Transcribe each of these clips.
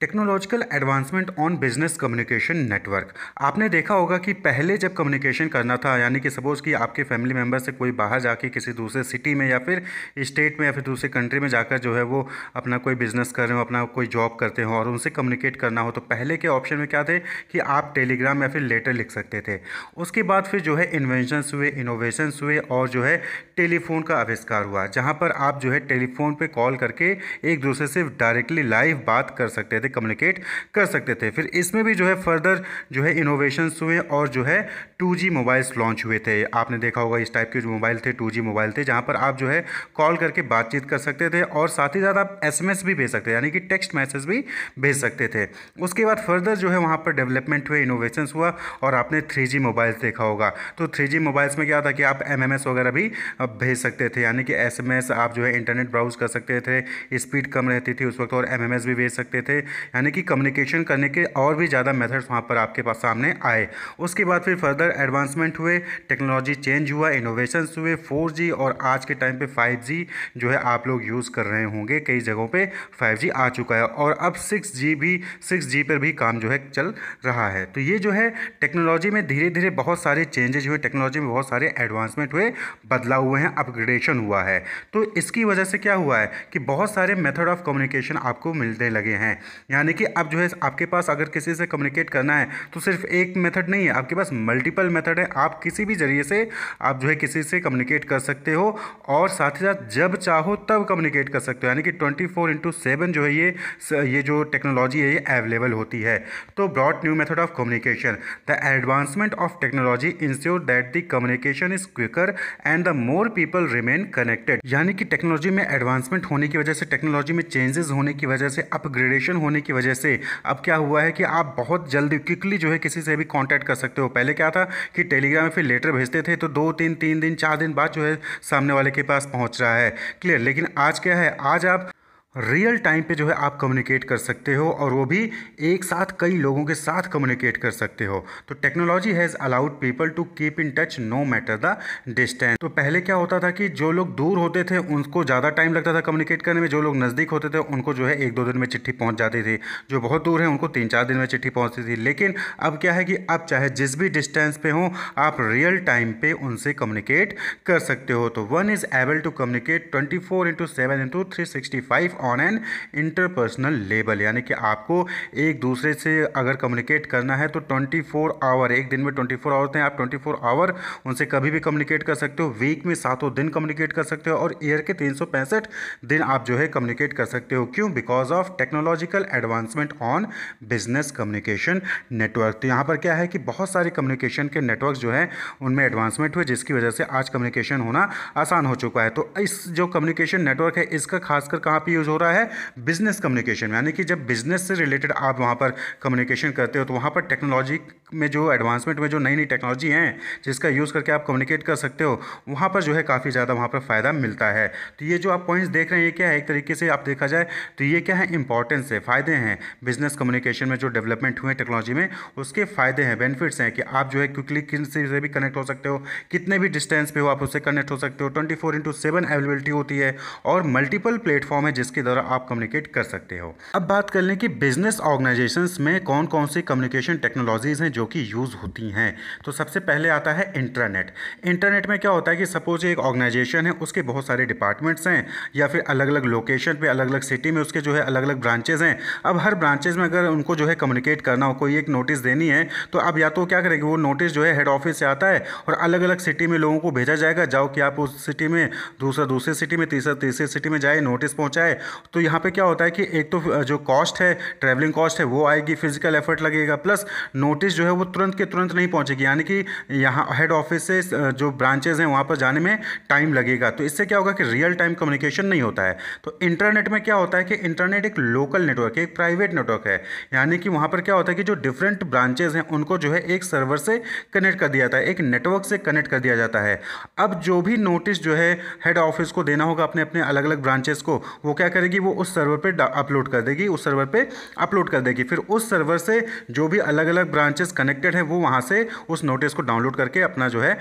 technological advancement on business communication network आपने देखा होगा कि पहले जब कम्युनिकेशन करना था यानी कि सपोज़ कि आपके फैमिली मेम्बर से कोई बाहर जाके किसी दूसरे सिटी में या फिर स्टेट में या फिर दूसरे कंट्री में जाकर जो है वो अपना कोई बिजनेस कर रहे हो अपना कोई जॉब करते हो और उनसे कम्युनिकेट करना हो तो पहले के ऑप्शन में क्या थे कि आप टेलीग्राम या फिर लेटर लिख सकते थे उसके बाद फिर जो है इन्वेंशनस हुए इनोवेशनस हुए और जो है टेलीफोन का आविष्कार हुआ जहाँ पर आप जो है टेलीफोन पर कॉल करके एक दूसरे से डायरेक्टली लाइव बात कर सकते थे थे कम्युनिकेट कर सकते थे फिर इसमें भी जो है फर्दर जो है इनोवेशंस हुए और जो है टू मोबाइल्स लॉन्च हुए थे आपने देखा होगा इस टाइप के जो मोबाइल थे टू मोबाइल थे जहाँ पर आप जो है कॉल करके बातचीत कर सकते थे और साथ ही साथ आप एस भी भेज सकते थे यानी कि टेक्स्ट मैसेज भी भेज सकते थे उसके बाद फर्दर जो है वहाँ पर डेवलपमेंट हुए इनोवेशंस हुआ और आपने थ्री मोबाइल्स देखा होगा तो थ्री मोबाइल्स में क्या था कि आप एम वगैरह भी भेज सकते थे यानी कि एस आप जो है इंटरनेट ब्राउज कर सकते थे स्पीड कम रहती थी उस वक्त और एम भी भेज सकते थे यानी कि कम्युनिकेशन करने के और भी ज़्यादा मेथड्स वहाँ पर आपके पास सामने आए उसके बाद फिर फर्दर एडवांसमेंट हुए टेक्नोलॉजी चेंज हुआ इनोवेशंस हुए फोर और आज के टाइम पर फाइव जो है आप लोग यूज़ कर रहे होंगे कई जगहों पर फाइव आ चुका है और अब सिक्स भी सिक्स पर भी काम जो है चल रहा है तो ये जो है टेक्नोलॉजी में धीरे धीरे बहुत सारे चेंजेज हुए टेक्नोलॉजी में बहुत सारे एडवांसमेंट हुए बदलाव हुए हैं अपग्रेडेशन हुआ है तो इसकी वजह से क्या हुआ है कि बहुत सारे मेथड ऑफ कम्युनिकेशन आपको मिलने लगे हैं यानी कि अब जो है आपके पास अगर किसी से कम्युनिकेट करना है तो सिर्फ एक मेथड नहीं है आपके पास मल्टीपल मेथड है आप किसी भी जरिए से आप जो है किसी से कम्युनिकेट कर सकते हो और साथ ही साथ जब चाहो तब कम्युनिकेट कर सकते हो यानी कि ट्वेंटी फोर इंटू सेवन जो है ये ये जो टेक्नोलॉजी है ये अवेलेबल होती है तो broad new method of communication the advancement of technology ensure that the communication is quicker and the more people remain connected यानी कि टेक्नोलॉजी में एडवांसमेंट होने की वजह से टेक्नोलॉजी में चेंजेस होने की वजह से अपग्रेडेशन होने होने की वजह से अब क्या हुआ है कि आप बहुत जल्दी क्विकली जो है किसी से भी कॉन्टैक्ट कर सकते हो पहले क्या था कि टेलीग्राम फिर लेटर भेजते थे तो दो तीन तीन दिन चार दिन बाद जो है सामने वाले के पास पहुँच रहा है क्लियर लेकिन आज क्या है आज आप रियल टाइम पे जो है आप कम्युनिकेट कर सकते हो और वो भी एक साथ कई लोगों के साथ कम्युनिकेट कर सकते हो तो technology has allowed people to keep in touch no matter the distance तो पहले क्या होता था कि जो लोग दूर होते थे उनको ज़्यादा टाइम लगता था कम्युनिकेट करने में जो लोग नज़दीक होते थे उनको जो है एक दो दिन में चिट्ठी पहुँच जाती थी जो बहुत दूर है उनको तीन चार दिन में चिट्ठी पहुँचती थी लेकिन अब क्या है कि अब चाहे जिस भी डिस्टेंस पे हों आप रियल टाइम पे उनसे कम्युनिकेट कर सकते हो तो one is able to communicate twenty four into seven into three sixty five on an interpersonal level यानी कि आपको एक दूसरे से अगर कम्युनिकेट करना है तो ट्वेंटी फोर आवर एक दिन में ट्वेंटी फोर आवर हैं आप ट्वेंटी फोर आवर उनसे कभी भी कम्युनिकेट कर सकते हो वीक में सातों दिन कम्युनिकेट कर सकते हो और ईयर के तीन दिन आप जो है कम्युनिकेट कर सकते हो क्यों because of technological advancement on business communication network तो यहाँ पर क्या है कि बहुत सारे कम्युनिकेशन के नेटवर्क जो है उनमें एडवांसमेंट हुए जिसकी वजह से आज कम्युनिकेशन होना आसान हो चुका है तो इस जो कम्युनिकेशन नेटवर्क है इसका खासकर कहाँ पर यूज़ हो रहा है बिजनेस कम्युनिकेशन में यानी कि जब बिजनेस से रिलेटेड आप वहाँ पर कम्युनिकेशन करते हो तो वहाँ पर टेक्नोलॉजी में जो एडवांसमेंट में जो नई नई टेक्नोलॉजी हैं जिसका यूज़ करके आप कम्युनिकेट कर सकते हो वहाँ पर जो है काफ़ी ज़्यादा वहाँ पर फ़ायदा मिलता है तो ये जो आप पॉइंट्स देख रहे हैं ये क्या है एक तरीके से आप देखा जाए तो ये क्या है इंपॉर्टेंस है फ़ायदे हैं बिजनेस कम्युनिकेशन में जो डेवलपमेंट हुए टेक्नोलॉजी में उसके फ़ायदे हैं बेनिफिट्स हैं कि आप जो है क्विकली किन से भी कनेक्ट हो सकते हो कितने भी डिस्टेंस पे हो आप उससे कनेक्ट हो सकते हो twenty four into seven availability होती है और मल्टीपल प्लेटफॉर्म है जिसके द्वारा आप कम्युनिकेट कर सकते हो अब बात कर लें कि बिजनेस ऑर्गेनाइजेशंस में कौन कौन सी कम्युनिकेशन टेक्नोलॉजीज़ हैं जो कि यूज़ होती हैं तो सबसे पहले आता है इंटरनेट इंटरनेट में क्या होता है कि सपोज एक ऑर्गेनाइजेशन है उसके बहुत सारे डिपार्टमेंट्स हैं या फिर अलग अलग लोकेशन पर अलग अलग सिटी में उसके जो है अलग अलग ब्रांचेज हैं अब हर ब्रांचेज में अगर उनको जो है कम्युनिकेट करना हो कोई एक नोटिस देनी है तो अब या तो क्या करेंगे वो नोटिस जो है हेड ऑफिस से आता है और अलग अलग सिटी में लोगों को भेजा जाएगा जाओ कि आप उस सिटी में दूसरा दूसरे सिटी में तीसरा तीसरी सिटी में जाए नोटिस पहुंचाए तो यहाँ पे क्या होता है कि एक तो जो कॉस्ट है ट्रैवलिंग कॉस्ट है वो आएगी फिजिकल एफर्ट लगेगा प्लस नोटिस जो है वो तुरंत के तुरंत नहीं पहुँचेगी यानी कि यहाँ हेड ऑफिस से जो ब्रांचेज हैं वहाँ पर जाने में टाइम लगेगा तो इससे क्या होगा कि रियल टाइम कम्युनिकेशन नहीं होता है तो इंटरनेट में क्या होता है कि इंटरनेट एक लोकल नेटवर्क है एक प्राइवेट नेटवर्क है यानी कि वहाँ पर क्या होता है कि जो डिफरेंट ब्रांचेज हैं उनको जो है एक सर्वर से कनेक्ट कर दिया जाता है एक नेटवर्क से कनेक्ट कर दिया जाता है अब जो भी नोटिस जो है हेड ऑफिस को देना होगा अपने अपने अलग अलग ब्रांचेस को वो क्या करेगी वो उस सर्वर पे अपलोड कर देगी उस सर्वर पे अपलोड कर देगी फिर उस सर्वर से जो भी अलग अलग ब्रांचेस कनेक्टेड हैं वो वहाँ से उस नोटिस को डाउनलोड करके अपना जो है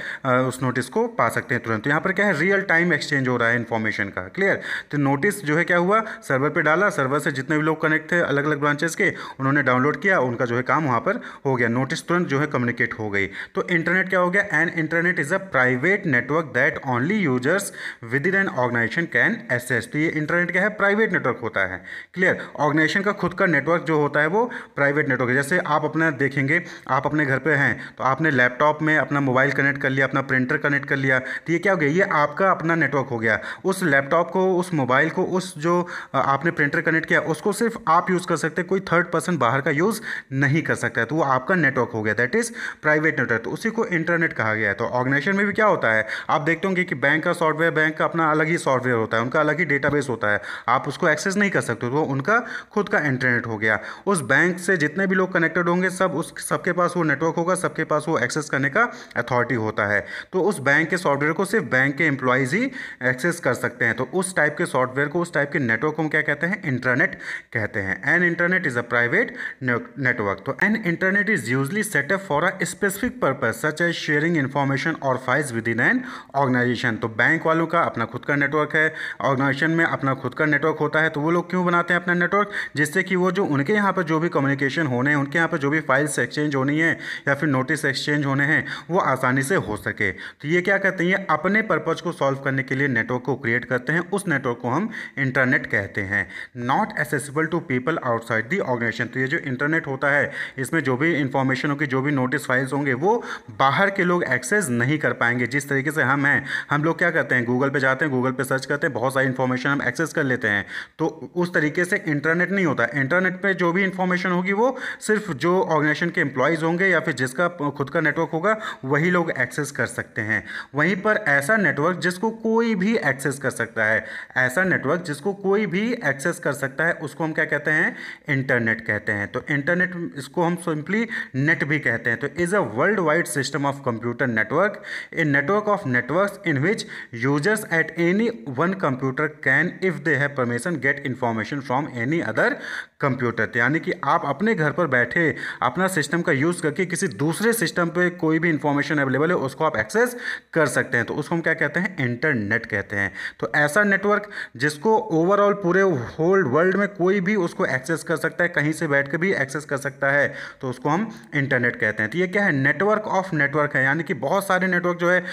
उस नोटिस को पा सकते हैं तुरंत तो यहाँ पर क्या है रियल टाइम एक्सचेंज हो रहा है इन्फॉर्मेशन का क्लियर तो नोटिस जो है क्या हुआ सर्वर पर डाला सर्वर से जितने भी लोग कनेक्ट थे अलग अलग ब्रांचेस के उन्होंने डाउनलोड किया उनका जो है काम वहाँ पर हो गया नोटिस तुरंत जो है कम्युनिकेट हो गई तो इंटरनेट क्या हो गया and intranet is a private network that only users within an organization can access तो ये इंटरनेट क्या है प्राइवेट नेटवर्क होता है क्लियर ऑर्गेनाइजेशन का खुद का नेटवर्क जो होता है वो प्राइवेट नेटवर्क है जैसे आप अपना देखेंगे आप अपने घर पर हैं तो आपने लैपटॉप में अपना मोबाइल कनेक्ट कर लिया अपना प्रिंटर कनेक्ट कर लिया तो ये क्या हो गया ये आपका अपना नेटवर्क हो गया उस लैपटॉप को उस मोबाइल को उस जो आपने प्रिंटर कनेक्ट किया उसको सिर्फ आप यूज़ कर सकते कोई थर्ड पर्सन बाहर का यूज़ नहीं कर सकता है तो वो आपका नेटवर्क हो गया दैट इज़ प्राइवेट नेटवर्क तो उसी को इंटरनेट कहा गया है तो ऑर्गेनाइजेशन में भी क्या होता है आप देखते होंगे कि बैंक का सॉफ्टवेयर बैंक का अपना अलग ही सॉफ्टवेयर होता है उनका अलग ही डेटाबेस होता है आप उसको एक्सेस नहीं कर सकते वो तो उनका खुद का इंटरनेट हो गया उस बैंक से जितने भी लोग कनेक्टेड होंगे सब उस सबके पास वो नेटवर्क होगा सबके पास वो एक्सेस करने का अथॉरिटी होता है तो उस बैंक के सॉफ्टवेयर को सिर्फ बैंक के एम्प्लॉयज़ ही एक्सेस कर सकते हैं तो उस टाइप के सॉफ्टवेयर को उस टाइप के नेटवर्क को हम क्या कहते हैं इंटरनेट कहते हैं an intranet is a private network तो an intranet is usually set up for a specific purpose such as sharing information और files within an organization तो बैंक वालों का अपना खुद का नेटवर्क है ऑर्गेनाइजेशन में अपना खुद का नेटवर्क नेटवर्क होता है तो वो लोग क्यों बनाते हैं अपना नेटवर्क जिससे कि वो जो उनके यहाँ पर जो भी कम्युनिकेशन होने हैं उनके यहाँ पर जो भी फाइल्स एक्सचेंज होनी है या फिर नोटिस एक्सचेंज होने हैं वो आसानी से हो सके तो ये क्या कहते हैं अपने पर्पज़ को सॉल्व करने के लिए नेटवर्क को क्रिएट करते हैं उस नेटवर्क को हम इंटरनेट कहते हैं not accessible to people outside the organization तो ये जो इंटरनेट होता है इसमें जो भी इंफॉर्मेशन होगी जो भी नोटिस फाइल्स होंगे वो बाहर के लोग एक्सेस नहीं कर पाएंगे जिस तरीके से हम हैं हम लोग क्या करते हैं गूगल पे जाते हैं गूगल पे सर्च करते हैं बहुत सारी इंफॉर्मेशन हम एक्सेस कर लेते हैं हैं तो उस तरीके से इंटरनेट नहीं होता इंटरनेट पे जो भी इंफॉर्मेशन होगी वो सिर्फ जो ऑर्गेनाइजेशन के एम्प्लॉयज़ होंगे या फिर जिसका खुद का नेटवर्क होगा वही लोग एक्सेस कर सकते हैं वहीं पर ऐसा नेटवर्क जिसको कोई भी एक्सेस कर सकता है ऐसा नेटवर्क जिसको कोई भी एक्सेस कर सकता है उसको हम क्या कहते हैं इंटरनेट कहते हैं तो इंटरनेट इसको हम सिंपली नेट भी कहते हैं तो is a world wide system of computer network a network of networks in which users at any one computer can if they have information get information from any other computer थे यानी कि आप अपने घर पर बैठे अपना सिस्टम का यूज़ करके किसी दूसरे सिस्टम पे कोई भी इंफॉर्मेशन अवेलेबल है उसको आप एक्सेस कर सकते हैं तो उसको हम क्या कहते हैं इंटरनेट कहते हैं तो ऐसा नेटवर्क जिसको ओवरऑल पूरे होल वर्ल्ड में कोई भी उसको एक्सेस कर सकता है कहीं से बैठ कर भी एक्सेस कर सकता है तो उसको हम इंटरनेट कहते हैं तो ये क्या है नेटवर्क ऑफ नेटवर्क है यानी कि बहुत सारे नेटवर्क जो है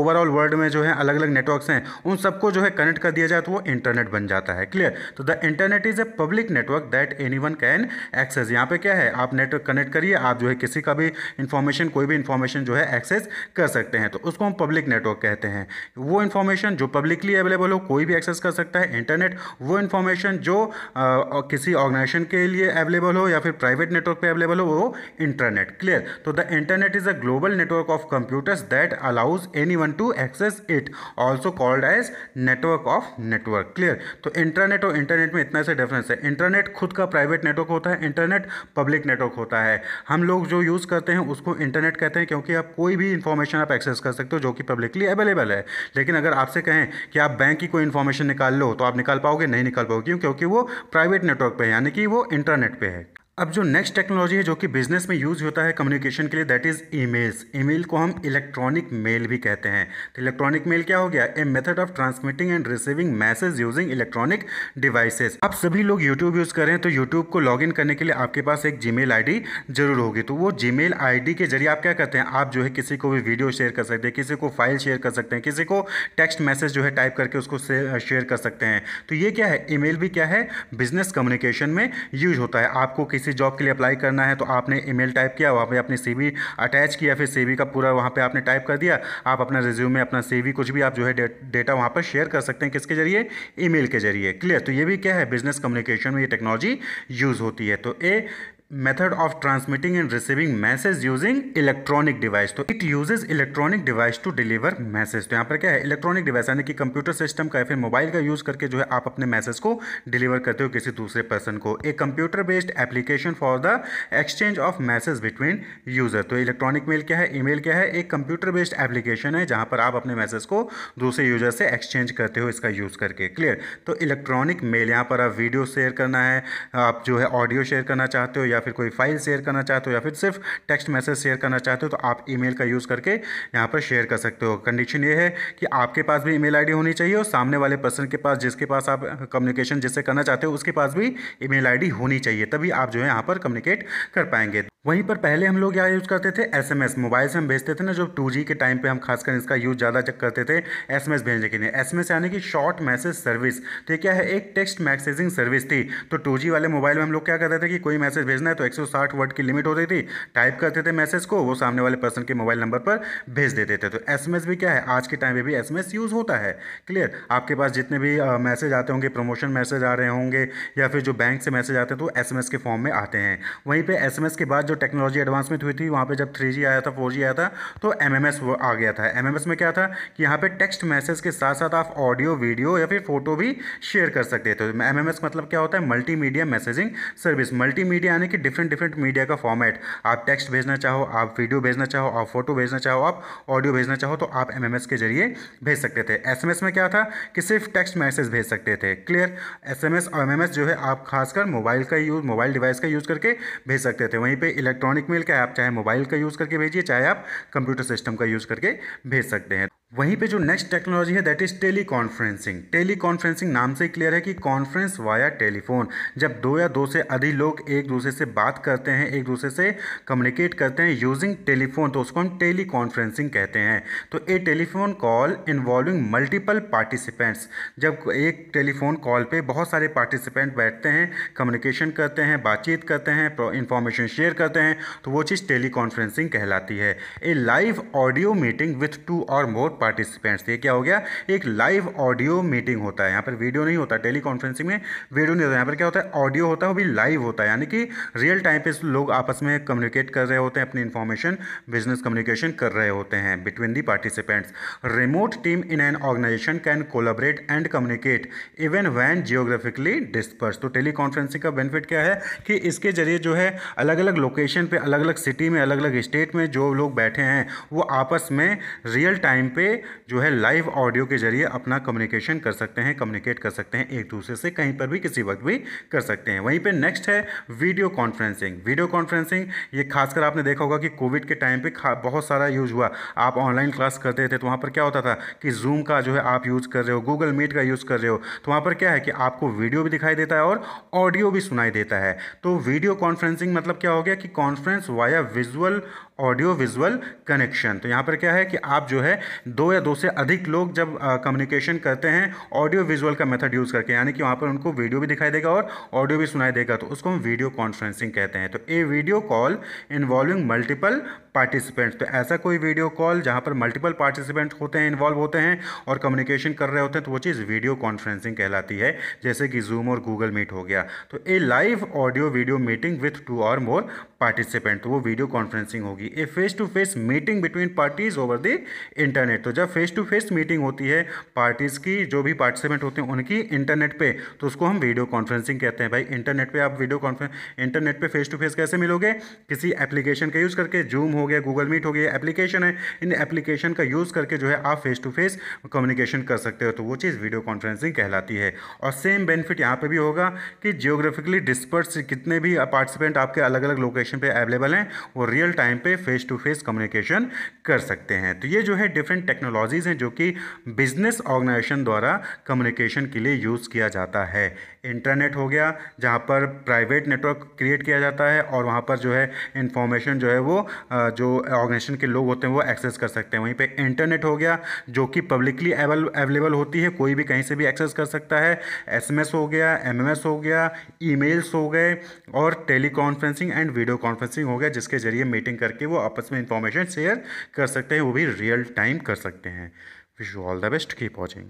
ओवरऑल वर्ल्ड में जो है अलग अलग नेटवर्क हैं उन सबको जो है कनेक्ट कर दिया जाए तो वो इंटरनेट बन जाता है क्लियर तो the internet is a public network that that anyone can access यहाँ पे क्या है आप नेटवर्क कनेक्ट करिए आप जो है किसी का भी इंफॉर्मेशन कोई भी इंफॉर्मेशन जो है एक्सेस कर सकते हैं तो उसको हम पब्लिक नेटवर्क कहते हैं वो इंफॉर्मेशन जो पब्लिकली अवेलेबल हो कोई भी एक्सेस कर सकता है इंटरनेट वो इंफॉर्मेशन जो आ, किसी ऑर्गेनाइजेशन के लिए अवेलेबल हो या फिर प्राइवेट नेटवर्क पर अवेलेबल हो वो इंटरनेट क्लियर तो the internet is a global network of computers that allows anyone to access it also called as network of network clear तो इंटरनेट और इंटरनेट में इतना से डिफरेंस है इंटरनेट खुद खुद का प्राइवेट नेटवर्क होता है इंटरनेट पब्लिक नेटवर्क होता है हम लोग जो यूज़ करते हैं उसको इंटरनेट कहते हैं क्योंकि आप कोई भी इंफॉर्मेशन आप एक्सेस कर सकते हो जो कि पब्लिकली अवेलेबल है लेकिन अगर आपसे कहें कि आप बैंक की कोई इन्फॉर्मेशन निकाल लो तो आप निकाल पाओगे नहीं निकाल पाओगे क्यों क्योंकि वो प्राइवेट नेटवर्क पर है यानी कि वो इंटरनेट पर है अब जो नेक्स्ट टेक्नोलॉजी है जो कि बिजनेस में यूज़ होता है कम्युनिकेशन के लिए दैट इज़ ईमेल्स ईमेल को हम इलेक्ट्रॉनिक मेल भी कहते हैं तो इलेक्ट्रॉनिक मेल क्या हो गया a method of transmitting and receiving message using electronic devices अब सभी लोग यूट्यूब यूज़ करें तो यूट्यूब को लॉग करने के लिए आपके पास एक जी मेल जरूर होगी तो वो जी मेल के जरिए आप क्या करते हैं आप जो है किसी को भी वीडियो शेयर कर सकते हैं किसी को फाइल शेयर कर सकते हैं किसी को टेक्स्ट मैसेज जो है टाइप करके उसको शेयर कर सकते हैं तो ये क्या है ईमेल भी क्या है बिजनेस कम्युनिकेशन में यूज होता है आपको किसी जॉब के लिए अप्लाई करना है तो आपने ईमेल टाइप किया वहाँ पे अपने सीवी अटैच किया फिर सीवी का पूरा वहाँ पे आपने टाइप कर दिया आप अपना रिज्यूम में अपना सीवी कुछ भी आप जो है डेटा वहाँ पर शेयर कर सकते हैं किसके जरिए ईमेल के जरिए क्लियर तो ये भी क्या है बिजनेस कम्युनिकेशन में ये टेक्नोलॉजी यूज़ होती है तो a method of transmitting and receiving message using electronic device तो it uses electronic device to deliver message तो यहाँ पर क्या है इलेक्ट्रॉनिक डिवाइस यानी कि कंप्यूटर सिस्टम का या फिर मोबाइल का यूज़ करके जो है आप अपने मैसेज को डिलीवर करते हो किसी दूसरे पर्सन को a computer based application for the exchange of message between user तो इलेक्ट्रॉनिक मेल क्या है ई मेल क्या है एक कंप्यूटर बेस्ड एप्लीकेशन है जहाँ पर आप अपने मैसेज को दूसरे यूजर से एक्सचेंज करते हो इसका यूज़ करके क्लियर तो इलेक्ट्रॉनिक मेल यहाँ पर आप वीडियो शेयर करना है आप जो है ऑडियो शेयर करना चाहते हो या या फिर कोई फाइल शेयर करना चाहते हो या फिर सिर्फ टेक्स्ट मैसेज शेयर करना चाहते हो तो आप ईमेल का यूज़ करके यहाँ पर शेयर कर सकते हो कंडीशन ये है कि आपके पास भी ईमेल आईडी होनी चाहिए और सामने वाले पर्सन के पास जिसके पास आप कम्युनिकेशन जिससे करना चाहते हो उसके पास भी ईमेल आईडी होनी चाहिए तभी आप जो है यहाँ पर कम्युनिकेट कर पाएंगे वहीं पर पहले हम लोग क्या यूज़ करते थे एसएमएस मोबाइल से हम भेजते थे ना जो टू के टाइम पे हम खासकर इसका यूज़ ज़्यादा चेक करते थे एसएमएस भेजने के लिए एसएमएस यानी कि शॉर्ट मैसेज सर्विस तो क्या है एक टेक्स्ट मैसेजिंग सर्विस थी तो टू वाले मोबाइल में हम लोग क्या करते थे कि कोई मैसेज भेजना है तो एक वर्ड की लिमिट होती थी टाइप करते थे मैसेज को वो सामने वाले पर्सन के मोबाइल नंबर पर भेज देते थे तो एस भी क्या है आज के टाइम में भी एस यूज़ होता है क्लियर आपके पास जितने भी मैसेज आते होंगे प्रमोशन मैसेज आ रहे होंगे या फिर जो बैंक से मैसेज आते हैं तो एस के फॉर्म में आते हैं वहीं पर एस के बाद जो टेक्नोलॉजी एडवांसमेंट हुई थी वहाँ पे जब 3G आया था 4G आया था तो एम आ गया था एम में क्या था कि यहाँ पे टेक्स्ट मैसेज के साथ साथ आप ऑडियो वीडियो या फिर फोटो भी शेयर कर सकते थे एम एम मतलब क्या होता है multimedia messaging service multimedia यानी कि डिफरेंट डिफरेंट मीडिया का फॉर्मेट आप टेक्स्ट भेजना चाहो आप वीडियो भेजना चाहो आप फोटो भेजना चाहो आप ऑडियो भेजना चाहो तो आप एम के जरिए भेज सकते थे एस में क्या था कि सिर्फ टेक्स्ट मैसेज भेज सकते थे क्लियर एस और एम जो है आप खासकर मोबाइल का यूज़ मोबाइल डिवाइस का यूज़ करके भेज सकते थे वहीं पर इलेक्ट्रॉनिक मेल का आप चाहे मोबाइल का यूज़ करके भेजिए चाहे आप कंप्यूटर सिस्टम का यूज़ करके भेज सकते हैं वहीं पे जो नेक्स्ट टेक्नोलॉजी है that is teleconferencing teleconferencing नाम से क्लियर है कि कॉन्फ्रेंस वाया टेलीफोन जब दो या दो से अधिक लोग एक दूसरे से बात करते हैं एक दूसरे से कम्युनिकेट करते हैं यूजिंग टेलीफोन तो उसको हम टेली कॉन्फ्रेंसिंग कहते हैं तो a telephone call involving multiple participants जब एक टेलीफोन कॉल पर बहुत सारे पार्टिसिपेंट बैठते हैं कम्युनिकेशन करते हैं बातचीत करते हैं इंफॉर्मेशन शेयर करते हैं तो वो चीज़ टेली कॉन्फ्रेंसिंग कहलाती है a live audio meeting with two और मोर पार्टिसिपेंट्स ये क्या हो गया एक लाइव ऑडियो मीटिंग होता है यहाँ पर वीडियो नहीं होता टेली कॉन्फ्रेंसिंग में वीडियो नहीं होता यहाँ पर क्या होता है ऑडियो होता है वो भी लाइव होता है यानी कि रियल टाइम पे लोग आपस में कम्युनिकेट कर रहे होते हैं अपनी इन्फॉर्मेशन बिजनेस कम्युनिकेशन कर रहे होते हैं between the participants remote team in an organization can collaborate and communicate even when geographically disperse तो टेली कॉन्फ्रेंसिंग का बेनिफिट क्या है कि इसके जरिए जो है अलग अलग लोकेशन पर अलग अलग सिटी में अलग अलग स्टेट में जो लोग बैठे हैं वो आपस में रियल टाइम पे जो है लाइव ऑडियो के जरिए अपना कम्युनिकेशन कर सकते हैं कम्युनिकेट कर सकते हैं एक दूसरे से कहीं पर भी किसी वक्त भी कर सकते हैं वहीं पर नेक्स्ट है वीडियो कॉन्फ्रेंसिंग वीडियो कॉन्फ्रेंसिंग ये खासकर आपने देखा होगा कि कोविड के टाइम पर बहुत सारा यूज हुआ आप ऑनलाइन क्लास करते थे तो वहाँ पर क्या होता था कि जूम का जो है आप यूज़ कर रहे हो गूगल मीट का यूज़ कर रहे हो तो वहाँ पर क्या है कि आपको वीडियो भी दिखाई देता है और ऑडियो भी सुनाई देता है तो वीडियो कॉन्फ्रेंसिंग मतलब क्या हो गया कि conference via visual audio visual connection तो यहाँ पर क्या है कि आप जो है दो या दो से अधिक लोग जब कम्युनिकेशन करते हैं ऑडियो विजुअल का मेथड यूज़ करके यानी कि वहाँ पर उनको वीडियो भी दिखाई देगा और ऑडियो भी सुनाई देगा तो उसको हम वीडियो कॉन्फ्रेंसिंग कहते हैं तो a video call involving multiple participants तो ऐसा कोई वीडियो कॉल जहाँ पर मल्टीपल पार्टिसिपेंट होते हैं इन्वॉल्व होते हैं और कम्युनिकेशन कर रहे होते हैं तो वो चीज़ वीडियो कॉन्फ्रेंसिंग कहलाती है जैसे कि जूम और गूगल मीट हो गया तो a live audio video meeting with two और मोर पार्टिसिपेंट तो वो वीडियो कॉन्फ्रेंसिंग होगी a face to face meeting between parties over the internet तो जब फेस टू फेस मीटिंग होती है पार्टीज़ की जो भी पार्टिसिपेंट होते हैं उनकी इंटरनेट पे तो उसको हम वीडियो कॉन्फ्रेंसिंग कहते हैं भाई इंटरनेट पे आप वीडियो कॉन्फ्रेंस इंटरनेट पे फेस टू फेस कैसे मिलोगे किसी एप्लीकेशन का यूज़ करके जूम हो गया गूगल मीट हो गया एप्लीकेशन है इन एप्लीकेशन का यूज़ करके जो है आप फेस टू फेस कम्युनिकेशन कर सकते हो तो वो चीज़ वीडियो कॉन्फ्रेंसिंग कहलाती है और सेम बेनिफिट यहाँ पर भी होगा कि जियोग्राफिकली डिस्पर्स कितने भी पार्टिसिपेंट आपके अलग अलग लोकेशन एप्लीकेशन पे अवेलेबल हैं वो रियल टाइम पे फेस टू फेस कम्युनिकेशन कर सकते हैं तो ये जो है डिफरेंट टेक्नोलॉजीज़ हैं जो कि बिजनेस ऑर्गेनाइजेशन द्वारा कम्युनिकेशन के लिए यूज़ किया जाता है इंटरनेट हो गया जहाँ पर प्राइवेट नेटवर्क क्रिएट किया जाता है और वहाँ पर जो है इन्फॉर्मेशन जो है वो जो ऑर्गेनाइजेशन के लोग होते हैं वो एक्सेस कर सकते हैं वहीं पे इंटरनेट हो गया जो कि पब्लिकली अवेलेबल होती है कोई भी कहीं से भी एक्सेस कर सकता है एस हो गया एम हो गया ईमेल्स हो गए और टेलीकॉन्फ्रेंसिंग एंड वीडियो कॉन्फ्रेंसिंग हो गया जिसके जरिए मीटिंग करके वो आपस में इंफॉर्मेशन शेयर कर सकते हैं वो भी रियल टाइम कर सकते हैं wish you all the best keep watching